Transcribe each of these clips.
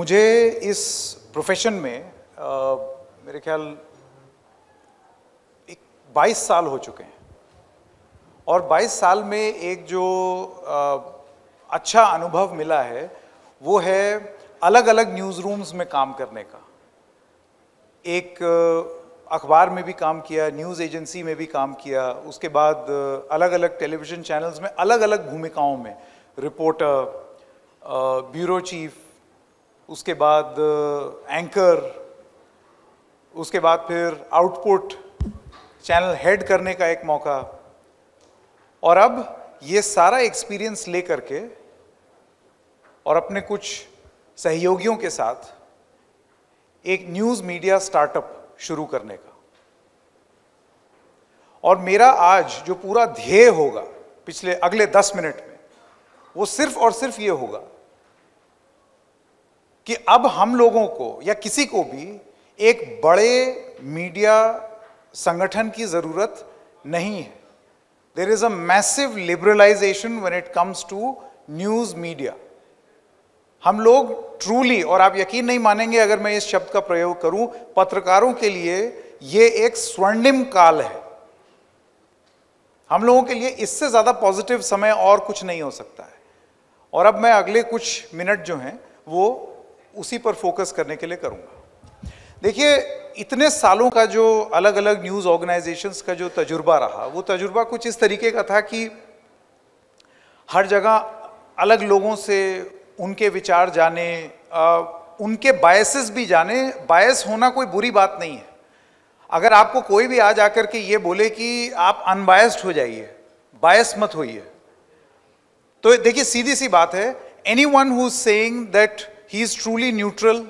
मुझे इस प्रोफेशन में आ, मेरे ख्याल एक 22 साल हो चुके हैं और 22 साल में एक जो आ, अच्छा अनुभव मिला है वो है अलग अलग न्यूज़ रूम्स में काम करने का एक अखबार में भी काम किया न्यूज़ एजेंसी में भी काम किया उसके बाद अलग अलग टेलीविज़न चैनल्स में अलग अलग भूमिकाओं में रिपोर्टर ब्यूरो चीफ उसके बाद एंकर uh, उसके बाद फिर आउटपुट चैनल हेड करने का एक मौका और अब ये सारा एक्सपीरियंस ले करके और अपने कुछ सहयोगियों के साथ एक न्यूज़ मीडिया स्टार्टअप शुरू करने का और मेरा आज जो पूरा ध्येय होगा पिछले अगले दस मिनट में वो सिर्फ और सिर्फ ये होगा कि अब हम लोगों को या किसी को भी एक बड़े मीडिया संगठन की ज़रूरत नहीं है there is a massive liberalisation when it comes to news media हम लोग ट्रूली और आप यकीन नहीं मानेंगे अगर मैं इस शब्द का प्रयोग करूं पत्रकारों के लिए यह एक स्वर्णिम काल है हम लोगों के लिए इससे ज़्यादा पॉजिटिव समय और कुछ नहीं हो सकता है और अब मैं अगले कुछ मिनट जो हैं वो उसी पर फोकस करने के लिए करूँगा देखिए इतने सालों का जो अलग अलग न्यूज़ ऑर्गेनाइजेशंस का जो तजुर्बा रहा वो तजुर्बा कुछ इस तरीके का था कि हर जगह अलग लोगों से उनके विचार जाने आ, उनके बायसेस भी जाने बायस होना कोई बुरी बात नहीं है अगर आपको कोई भी आज आकर के ये बोले कि आप अनबायस्ड हो जाइए बायस मत होइए तो देखिए सीधी सी बात है एनी वन हु सेंग that he is truly neutral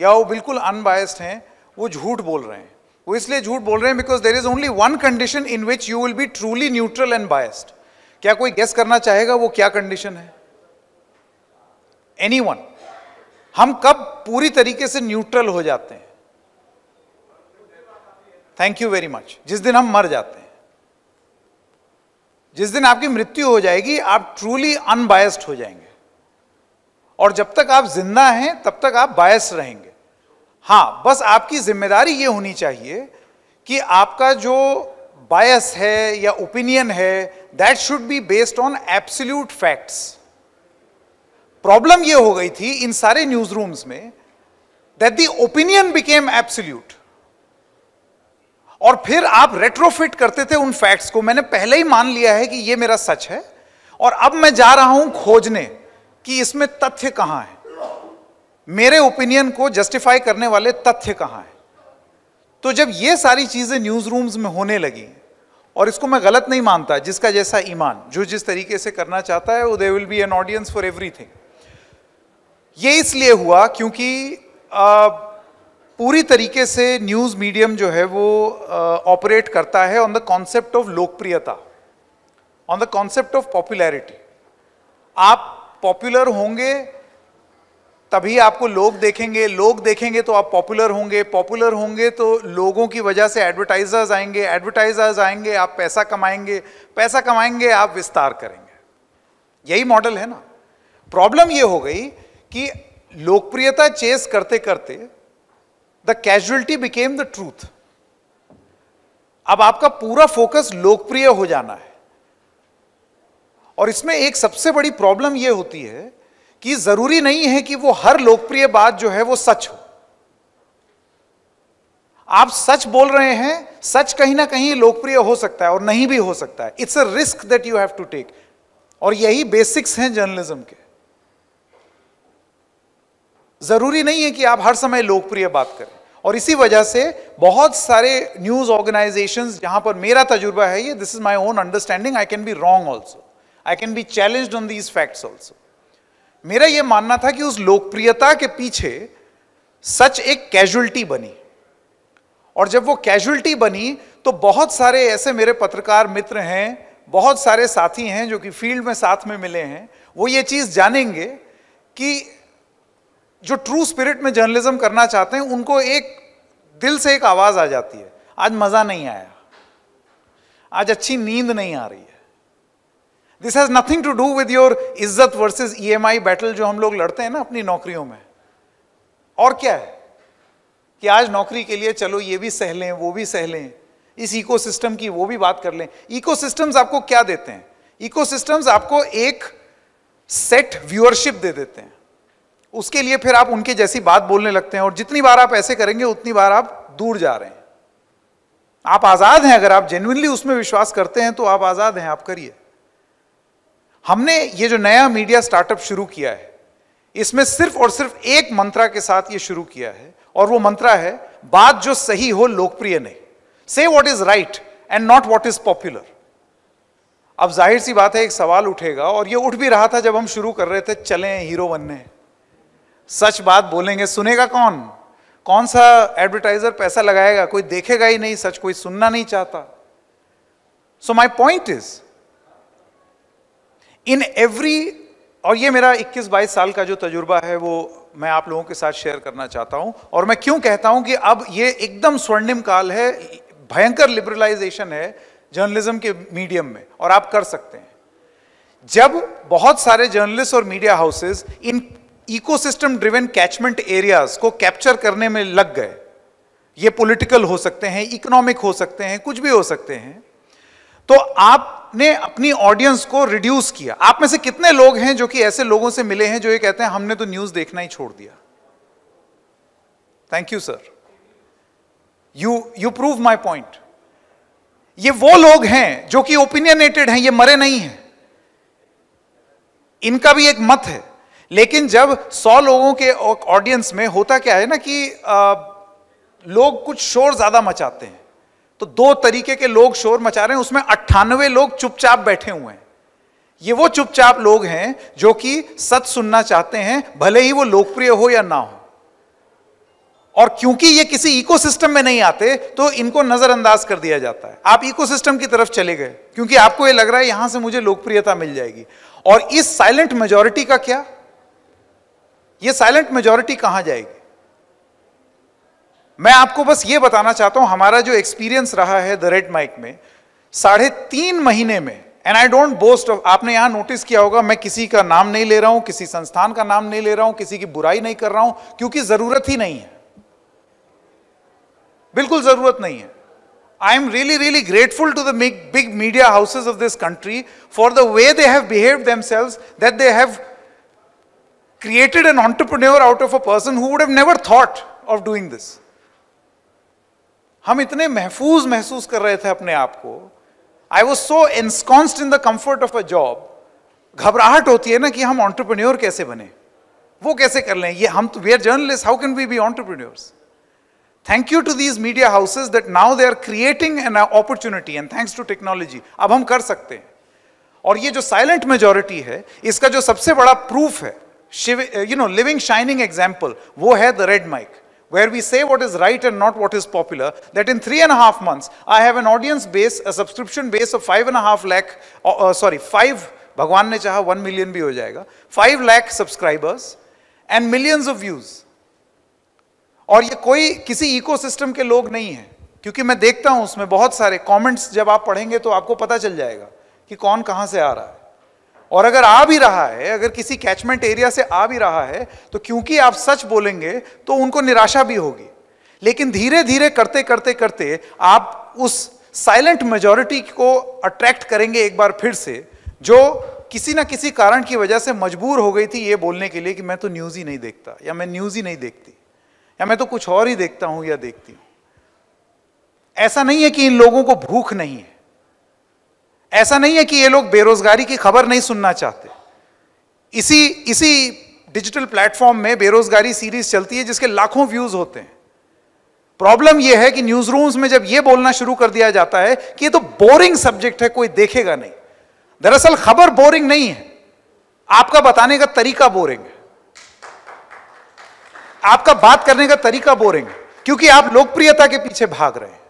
या वो बिल्कुल अनबायस्ड हैं वो झूठ बोल रहे हैं वो इसलिए झूठ बोल रहे हैं because there is only one condition in which you will be truly neutral and biased क्या कोई गेस करना चाहेगा वो क्या कंडीशन है एनी हम कब पूरी तरीके से न्यूट्रल हो जाते हैं थैंक यू वेरी मच जिस दिन हम मर जाते हैं जिस दिन आपकी मृत्यु हो जाएगी आप ट्रूली अनबायस्ड हो जाएंगे और जब तक आप जिंदा हैं तब तक आप बायस रहेंगे हाँ बस आपकी जिम्मेदारी ये होनी चाहिए कि आपका जो बायस है या ओपिनियन है that should be based on absolute facts problem ये हो गई थी इन सारे न्यूज रूम्स में that the opinion became absolute और फिर आप रेट्रोफिट करते थे उन फैक्ट्स को मैंने पहले ही मान लिया है कि ये मेरा सच है और अब मैं जा रहा हूं खोजने कि इसमें तथ्य कहां है मेरे ओपिनियन को जस्टिफाई करने वाले तथ्य कहां है तो जब ये सारी चीज़ें न्यूज़ रूम्स में होने लगी और इसको मैं गलत नहीं मानता जिसका जैसा ईमान जो जिस तरीके से करना चाहता है वो they will be an audience for everything ये इसलिए हुआ क्योंकि आ, पूरी तरीके से न्यूज़ मीडियम जो है वो ऑपरेट करता है ऑन द कॉन्सेप्ट ऑफ लोकप्रियता on the concept of popularity popular पॉपुलर होंगे तभी आपको लोग देखेंगे लोग देखेंगे तो आप पॉपुलर होंगे पॉपुलर होंगे तो लोगों की वजह से एडवर्टाइजर्स आएंगे एडवर्टाइजर्स आएंगे आप पैसा कमाएंगे पैसा कमाएंगे आप विस्तार करेंगे यही मॉडल है ना प्रॉब्लम ये हो गई कि लोकप्रियता चेस करते करते the casualty became the truth अब आपका पूरा फोकस लोकप्रिय हो जाना है और इसमें एक सबसे बड़ी प्रॉब्लम यह होती है कि जरूरी नहीं है कि वो हर लोकप्रिय बात जो है वो सच हो आप सच बोल रहे हैं सच कहीं ना कहीं लोकप्रिय हो सकता है और नहीं भी हो सकता है it's a risk that you have to take और यही बेसिक्स हैं जर्नलिज्म के जरूरी नहीं है कि आप हर समय लोकप्रिय बात करें और इसी वजह से बहुत सारे न्यूज ऑर्गेनाइजेशंस जहां पर मेरा तजुर्बा है ये this is my own understanding I can be wrong also I can be challenge on these facts also मेरा यह मानना था कि उस लोकप्रियता के पीछे सच एक कैजुअलिटी बनी और जब वो कैजुअलिटी बनी तो बहुत सारे ऐसे मेरे पत्रकार मित्र हैं बहुत सारे साथी हैं जो कि फील्ड में साथ में मिले हैं वो ये चीज़ जानेंगे कि जो ट्रू स्पिरिट में जर्नलिज्म करना चाहते हैं उनको एक दिल से एक आवाज़ आ जाती है आज मज़ा नहीं आया आज अच्छी नींद नहीं आ रही है this has nothing to do with your इज्जत वर्सेस ईएमआई बैटल जो हम लोग लड़ते हैं ना अपनी नौकरियों में और क्या है कि आज नौकरी के लिए चलो ये भी सह लें वो भी सह लें इस इकोसिस्टम की वो भी बात कर लें इकोसिस्टम्स आपको क्या देते हैं इकोसिस्टम्स आपको एक सेट व्यूअरशिप दे देते हैं उसके लिए फिर आप उनके जैसी बात बोलने लगते हैं और जितनी बार आप ऐसे करेंगे उतनी बार आप दूर जा रहे हैं आप आज़ाद हैं अगर आप जेन्यनली उसमें विश्वास करते हैं तो आप आज़ाद हैं आप करिए हमने ये जो नया मीडिया स्टार्टअप शुरू किया है इसमें सिर्फ और सिर्फ एक मंत्रा के साथ ये शुरू किया है और वो मंत्रा है बात जो सही हो लोकप्रिय नहीं से what is right and not what is popular अब जाहिर सी बात है एक सवाल उठेगा और ये उठ भी रहा था जब हम शुरू कर रहे थे चले हीरो बनने सच बात बोलेंगे सुनेगा कौन कौन सा एडवर्टाइजर पैसा लगाएगा कोई देखेगा ही नहीं सच कोई सुनना नहीं चाहता so my point is in every और ये मेरा 21-22 साल का जो तजुर्बा है वो मैं आप लोगों के साथ शेयर करना चाहता हूं और मैं क्यों कहता हूं कि अब ये एकदम स्वर्णिम काल है भयंकर लिबरलाइजेशन है जर्नलिज्म के मीडियम में और आप कर सकते हैं जब बहुत सारे जर्नलिस्ट और media houses in ecosystem driven catchment areas को कैप्चर करने में लग गए ये पॉलिटिकल हो सकते हैं इकोनॉमिक हो सकते हैं कुछ भी हो सकते हैं तो आपने अपनी ऑडियंस को रिड्यूस किया आप में से कितने लोग हैं जो कि ऐसे लोगों से मिले हैं जो ये कहते हैं हमने तो न्यूज देखना ही छोड़ दिया thank you sir you you prove my point ये वो लोग हैं जो कि ओपिनियनेटेड हैं ये मरे नहीं हैं इनका भी एक मत है लेकिन जब 100 लोगों के ऑडियंस में होता क्या है ना कि आ, लोग कुछ शोर ज्यादा मचाते हैं तो दो तरीके के लोग शोर मचा रहे हैं उसमें अट्ठानवे लोग चुपचाप बैठे हुए हैं ये वो चुपचाप लोग हैं जो कि सच सुनना चाहते हैं भले ही वो लोकप्रिय हो या ना हो और क्योंकि ये किसी इकोसिस्टम में नहीं आते तो इनको नजरअंदाज कर दिया जाता है आप इकोसिस्टम की तरफ चले गए क्योंकि आपको ये लग रहा है यहां से मुझे लोकप्रियता मिल जाएगी और इस साइलेंट मेजोरिटी का क्या ये साइलेंट मेजोरिटी कहां जाएगी मैं आपको बस ये बताना चाहता हूं हमारा जो एक्सपीरियंस रहा है द रेड माइक में साढ़े तीन महीने में एंड आई डोंट बोस्ट आपने यहां नोटिस किया होगा मैं किसी का नाम नहीं ले रहा हूं किसी संस्थान का नाम नहीं ले रहा हूं किसी की बुराई नहीं कर रहा हूं क्योंकि जरूरत ही नहीं है बिल्कुल जरूरत नहीं है I am really really grateful to the big media houses of this country for the way they have behave selves that they have created an entrepreneur out of a person who would have never thought of हम इतने महफूज महसूस कर रहे थे अपने आप को I was so ensconced in the comfort of a job घबराहट होती है ना कि हम ऑन्टरप्रन्योर कैसे बने वो कैसे कर लें ये हम we are journalist how can we be entrepreneurs thank you to these media houses that now they are creating an opportunity and thanks to technology अब हम कर सकते हैं और ये जो साइलेंट मेजोरिटी है इसका जो सबसे बड़ा प्रूफ है you know living shining example वो है the red mic where we say what is right and not what is popular, that in three and a half months, I have an audience base, a subscription base of five and a half lakh, uh, uh, sorry, five, Bhagwan ne chaha, one million bhi ho jayega, five lakh subscribers and millions of views. और ये कोई किसी ecosystem के लोग नहीं है क्योंकि मैं देखता हूं उसमें बहुत सारे कमेंट्स जब आप पढ़ेंगे तो आपको पता चल जाएगा कि कौन कहां से आ रहा है और अगर आ भी रहा है अगर किसी कैचमेंट एरिया से आ भी रहा है तो क्योंकि आप सच बोलेंगे तो उनको निराशा भी होगी लेकिन धीरे धीरे करते करते करते आप उस साइलेंट मेजोरिटी को अट्रैक्ट करेंगे एक बार फिर से जो किसी ना किसी कारण की वजह से मजबूर हो गई थी ये बोलने के लिए कि मैं तो न्यूज़ ही नहीं देखता या मैं न्यूज़ ही नहीं देखती या मैं तो कुछ और ही देखता हूं या देखती हूं ऐसा नहीं है कि इन लोगों को भूख नहीं है ऐसा नहीं है कि ये लोग बेरोजगारी की खबर नहीं सुनना चाहते इसी इसी डिजिटल प्लेटफॉर्म में बेरोजगारी सीरीज चलती है जिसके लाखों व्यूज होते हैं प्रॉब्लम यह है कि न्यूज रूम्स में जब यह बोलना शुरू कर दिया जाता है कि ये तो बोरिंग सब्जेक्ट है कोई देखेगा नहीं दरअसल खबर बोरिंग नहीं है आपका बताने का तरीका बोरिंग है आपका बात करने का तरीका बोरिंग है क्योंकि आप लोकप्रियता के पीछे भाग रहे हैं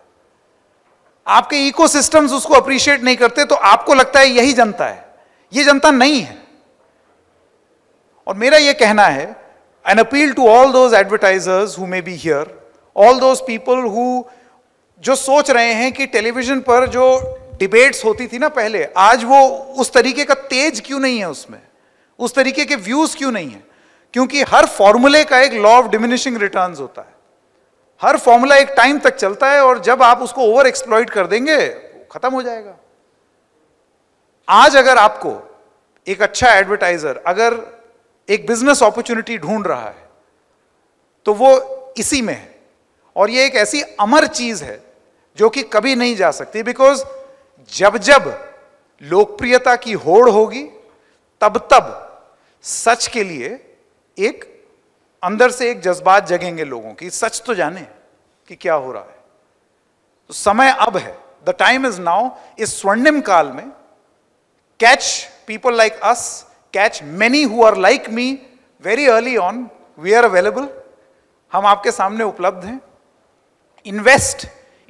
आपके इकोसिस्टम्स उसको अप्रिशिएट नहीं करते तो आपको लगता है यही जनता है ये जनता नहीं है और मेरा ये कहना है an appeal to all those advertisers who may be here all those people who जो सोच रहे हैं कि टेलीविजन पर जो डिबेट्स होती थी ना पहले आज वो उस तरीके का तेज क्यों नहीं है उसमें उस तरीके के व्यूज क्यों नहीं है क्योंकि हर फॉर्मूले का एक लॉ ऑफ डिमिनिशिंग रिटर्न्स होता है हर फॉर्मूला एक टाइम तक चलता है और जब आप उसको ओवर एक्सप्लॉइट कर देंगे खत्म हो जाएगा आज अगर आपको एक अच्छा एडवर्टाइजर अगर एक बिजनेस अपॉर्चुनिटी ढूंढ रहा है तो वो इसी में है और ये एक ऐसी अमर चीज है जो कि कभी नहीं जा सकती बिकॉज जब जब लोकप्रियता की होड़ होगी तब तब सच के लिए एक अंदर से एक जज्बात जगेंगे लोगों की सच तो जाने कि क्या हो रहा है तो समय अब है द टाइम इज नाउ इस स्वर्णिम काल में catch people like us catch many who are like me very early on we are available हम आपके सामने उपलब्ध हैं invest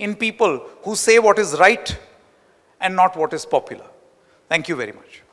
in people who say what is right and not what is popular thank you very much